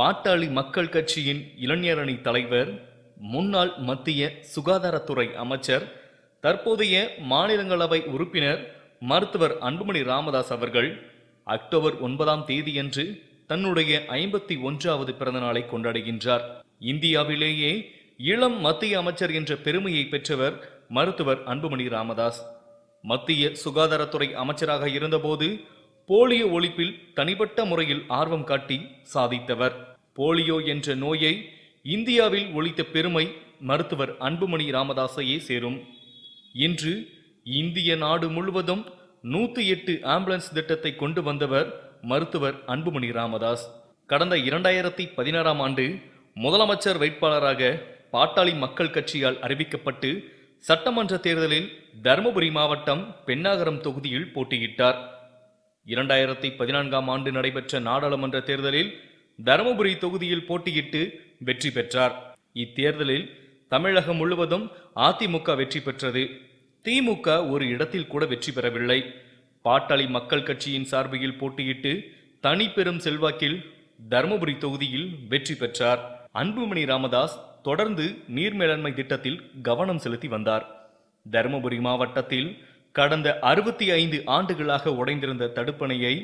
பாட்டாளி மக்கள் கட்சியின் இளைஞரணி தலைவர் முன்னாள் மத்திய சுகாதாரத்துறை அமைச்சர் தற்போதைய மாநிலங்களவை உறுப்பினர் மருத்துவர் அன்புமணி ராமதாஸ் அவர்கள் அக்டோபர் ஒன்பதாம் தேதியன்று தன்னுடைய ஐம்பத்தி ஒன்றாவது பிறந்தநாளை கொண்டாடுகின்றார் இந்தியாவிலேயே இளம் மத்திய அமைச்சர் என்ற பெருமையை பெற்றவர் மருத்துவர் அன்புமணி ராமதாஸ் மத்திய சுகாதாரத்துறை அமைச்சராக இருந்தபோது போலியோ ஒழிப்பில் தனிப்பட்ட முறையில் ஆர்வம் காட்டி சாதித்தவர் போலியோ என்ற நோயை இந்தியாவில் ஒழித்த பெருமை மருத்துவர் அன்புமணி ராமதாசையே சேரும் இன்று இந்திய நாடு முழுவதும் நூற்றி எட்டு ஆம்புலன்ஸ் திட்டத்தை கொண்டு வந்தவர் மருத்துவர் அன்புமணி ராமதாஸ் கடந்த இரண்டாயிரத்தி பதினாறாம் ஆண்டு முதலமைச்சர் வேட்பாளராக பாட்டாளி மக்கள் கட்சியால் அறிவிக்கப்பட்டு சட்டமன்ற தேர்தலில் தருமபுரி மாவட்டம் பெண்ணாகரம் தொகுதியில் போட்டியிட்டார் இரண்டாயிரத்தி பதினான்காம் ஆண்டு நடைபெற்ற நாடாளுமன்ற தேர்தலில் தருமபுரி தொகுதியில் போட்டியிட்டு வெற்றி பெற்றார் இத்தேர்தலில் தமிழகம் முழுவதும் அதிமுக வெற்றி பெற்றது திமுக ஒரு இடத்தில் கூட வெற்றி பெறவில்லை பாட்டாளி மக்கள் கட்சியின் சார்பில் போட்டியிட்டு தனி பெரும் செல்வாக்கில் தருமபுரி தொகுதியில் வெற்றி பெற்றார் அன்புமணி ராமதாஸ் தொடர்ந்து நீர் மேலாண்மை திட்டத்தில் கவனம் செலுத்தி வந்தார் தருமபுரி மாவட்டத்தில் கடந்த அறுபத்தி ஐந்து ஆண்டுகளாக உடைந்திருந்த தடுப்பணையை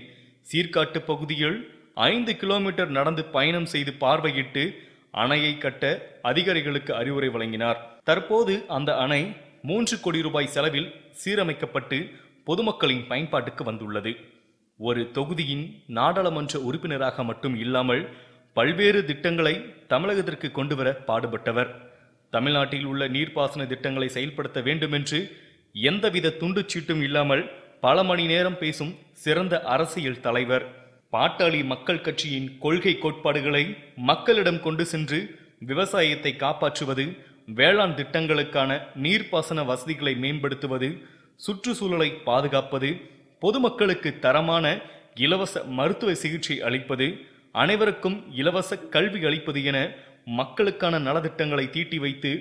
சீர்காட்டு பகுதியில் ஐந்து கிலோமீட்டர் நடந்து பயணம் செய்து பார்வையிட்டு அணையை கட்ட அதிகாரிகளுக்கு அறிவுரை வழங்கினார் தற்போது அந்த அணை மூன்று கோடி ரூபாய் செலவில் சீரமைக்கப்பட்டு பொதுமக்களின் பயன்பாட்டுக்கு வந்துள்ளது ஒரு தொகுதியின் நாடாளுமன்ற உறுப்பினராக மட்டும் இல்லாமல் பல்வேறு திட்டங்களை தமிழகத்திற்கு கொண்டுவர பாடுபட்டவர் தமிழ்நாட்டில் உள்ள நீர்ப்பாசன திட்டங்களை செயல்படுத்த வேண்டுமென்று எந்தவித துண்டுச்சீட்டும் இல்லாமல் பல மணி நேரம் பேசும் சிறந்த அரசியல் தலைவர் பாட்டாளி மக்கள் கட்சியின் கொள்கை கோட்பாடுகளை மக்களிடம் கொண்டு சென்று விவசாயத்தை காப்பாற்றுவது வேளாண் திட்டங்களுக்கான நீர்ப்பாசன வசதிகளை மேம்படுத்துவது சுற்றுச்சூழலை பாதுகாப்பது பொதுமக்களுக்கு தரமான இலவச மருத்துவ சிகிச்சை அளிப்பது அனைவருக்கும் இலவச கல்வி அளிப்பது என மக்களுக்கான நலத்திட்டங்களை தீட்டி வைத்து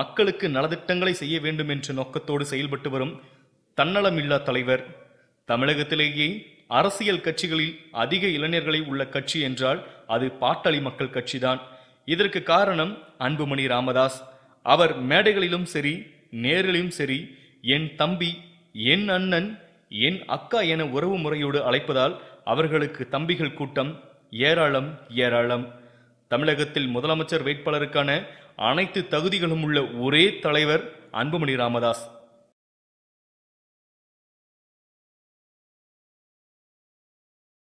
மக்களுக்கு நலத்திட்டங்களை செய்ய வேண்டும் என்ற நோக்கத்தோடு செயல்பட்டு வரும் தன்னலமில்லா தலைவர் தமிழகத்திலேயே அரசியல் கட்சிகளில் அதிக இளைஞர்களை உள்ள கட்சி என்றால் அது பாட்டாளி மக்கள் கட்சிதான் இதற்கு காரணம் அன்புமணி ராமதாஸ் அவர் மேடைகளிலும் சரி நேரிலும் சரி என் தம்பி என் அண்ணன் என் அக்கா என உறவு முறையோடு அழைப்பதால் அவர்களுக்கு தம்பிகள் கூட்டம் ஏராளம் ஏராளம் தமிழகத்தில் முதலமைச்சர் வேட்பாளருக்கான அனைத்து தகுதிகளும் உள்ள ஒரே தலைவர் அன்புமணி ராமதாஸ்